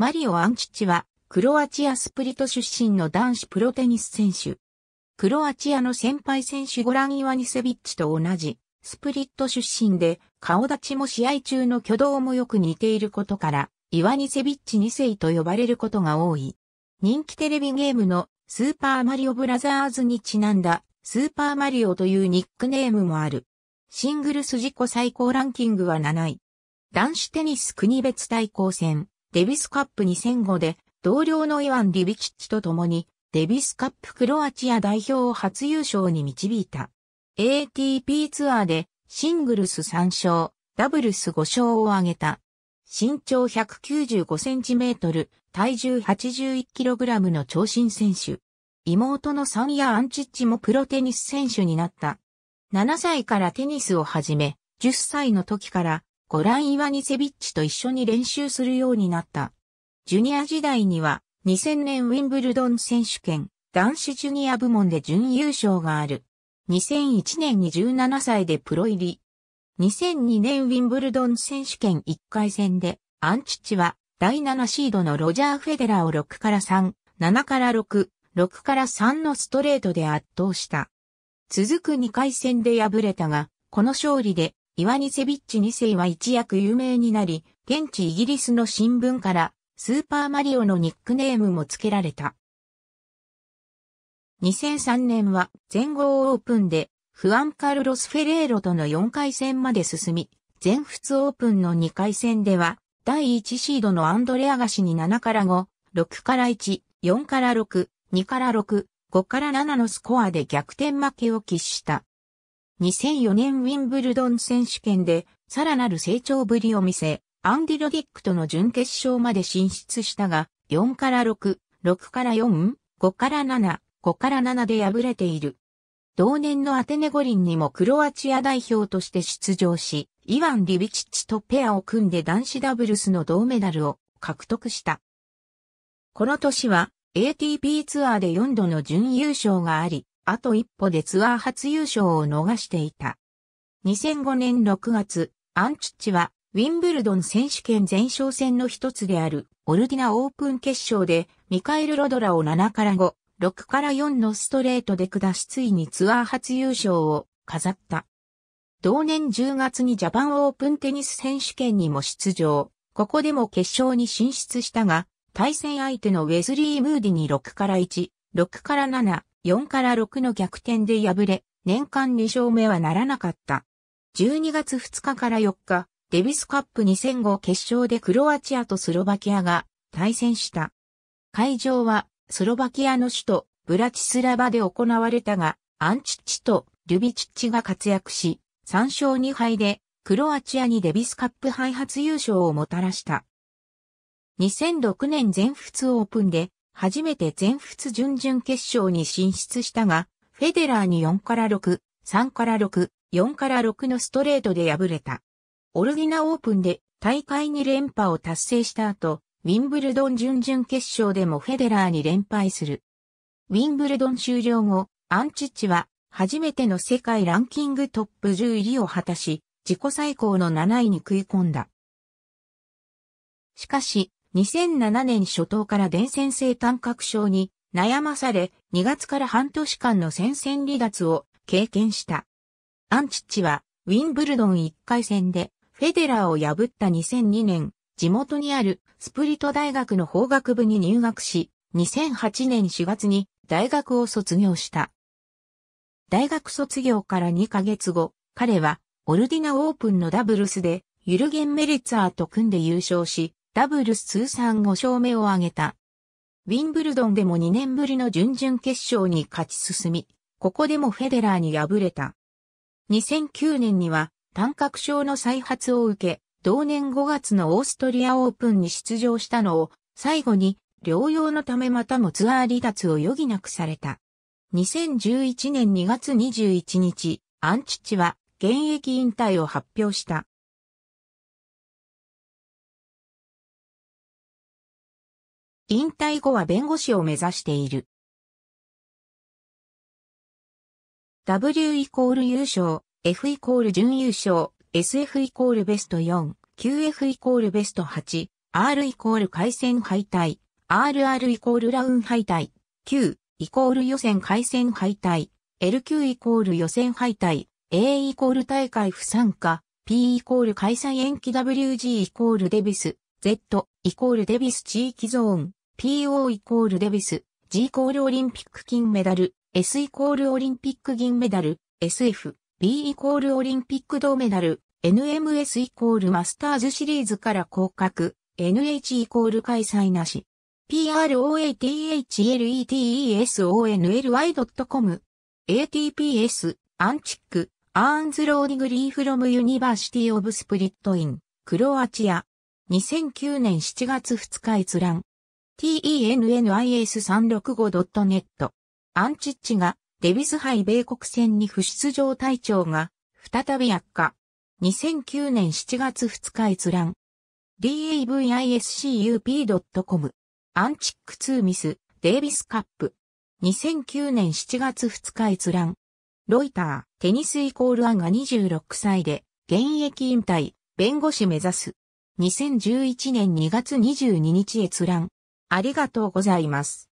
マリオ・アンチッチは、クロアチアスプリト出身の男子プロテニス選手。クロアチアの先輩選手ゴラン・イワニセビッチと同じ、スプリット出身で、顔立ちも試合中の挙動もよく似ていることから、イワニセビッチ2世と呼ばれることが多い。人気テレビゲームのスーパーマリオブラザーズにちなんだ、スーパーマリオというニックネームもある。シングルス自己最高ランキングは7位。男子テニス国別対抗戦。デビスカップ2005で同僚のイワン・リビキッチと共にデビスカップクロアチア代表を初優勝に導いた。ATP ツアーでシングルス3勝、ダブルス5勝を挙げた。身長 195cm、体重 81kg の長身選手。妹のサンヤ・アンチッチもプロテニス選手になった。7歳からテニスを始め、10歳の時からゴラン・イワニセビッチと一緒に練習するようになった。ジュニア時代には2000年ウィンブルドン選手権男子ジュニア部門で準優勝がある。2001年に17歳でプロ入り。2002年ウィンブルドン選手権1回戦でアンチッチは第7シードのロジャー・フェデラーを6から3、7から6、6から3のストレートで圧倒した。続く2回戦で敗れたが、この勝利でイワニセビッチ2世は一躍有名になり、現地イギリスの新聞からスーパーマリオのニックネームも付けられた。2003年は全豪オープンでフアンカルロス・フェレーロとの4回戦まで進み、全仏オープンの2回戦では第1シードのアンドレアガシに7から5、6から1、4から6、2から6、5から7のスコアで逆転負けを喫した。2004年ウィンブルドン選手権でさらなる成長ぶりを見せ、アンディ・ロディックとの準決勝まで進出したが、4から6、6から4、5から7、5から7で敗れている。同年のアテネ五輪にもクロアチア代表として出場し、イワン・リビチッチとペアを組んで男子ダブルスの銅メダルを獲得した。この年は ATP ツアーで4度の準優勝があり、あと一歩でツアー初優勝を逃していた。2005年6月、アンチッチは、ウィンブルドン選手権前哨戦の一つである、オルディナオープン決勝で、ミカエル・ロドラを7から5、6から4のストレートで下しついにツアー初優勝を飾った。同年10月にジャパンオープンテニス選手権にも出場。ここでも決勝に進出したが、対戦相手のウェズリー・ムーディに6から1、6から7、4から6の逆転で敗れ、年間2勝目はならなかった。12月2日から4日、デビスカップ2005決勝でクロアチアとスロバキアが対戦した。会場はスロバキアの首都ブラチスラバで行われたが、アンチッチとリュビチッチが活躍し、3勝2敗でクロアチアにデビスカップ敗発優勝をもたらした。2006年全仏オープンで初めて全仏準々決勝に進出したが、フェデラーに4から6、3から6、4から6のストレートで敗れた。オルディナオープンで大会に連覇を達成した後、ウィンブルドン準々決勝でもフェデラーに連敗する。ウィンブルドン終了後、アンチッチは初めての世界ランキングトップ10入りを果たし、自己最高の7位に食い込んだ。しかし、2007年初頭から伝染性単核症に悩まされ、2月から半年間の戦線離脱を経験した。アンチッチは、ウィンブルドン1回戦で、フェデラーを破った2002年、地元にあるスプリト大学の法学部に入学し、2008年4月に大学を卒業した。大学卒業から2ヶ月後、彼はオルディナオープンのダブルスでユルゲン・メリツァーと組んで優勝し、ダブルス通算5勝目を挙げた。ウィンブルドンでも2年ぶりの準々決勝に勝ち進み、ここでもフェデラーに敗れた。2009年には単角症の再発を受け、同年5月のオーストリアオープンに出場したのを、最後に療養のためまたもツアー離脱を余儀なくされた。2011年2月21日、アンチッチは現役引退を発表した。引退後は弁護士を目指している。W イコール優勝、F イコール準優勝、SF イコールベスト4、QF イコールベスト8、R イコール回戦敗退、RR イコールラウン敗退、Q イコール予選回戦敗退、LQ イコール予選敗退、A イコール大会不参加、P イコール開催延期 WG イコールデビス、Z イコールデビス地域ゾーン、PO イコールデビス、G イコールオリンピック金メダル、S イコールオリンピック銀メダル、SF、B イコールオリンピック銅メダル、NMS イコールマスターズシリーズから降格、NH イコール開催なし。PROATHLETESONLY.com ATPS アンチックアーンズローディグリーフロムユニバーシティオブスプリットインクロアチア2009年7月2日閲覧 tennis365.net。アンチッチがデビス杯米国戦に不出場隊長が再び悪化。2009年7月2日閲覧。daviscup.com。アンチック2ミス、デイビスカップ。2009年7月2日閲覧。ロイター、テニスイコールアンが26歳で、現役引退、弁護士目指す。2011年2月22日閲覧。ありがとうございます。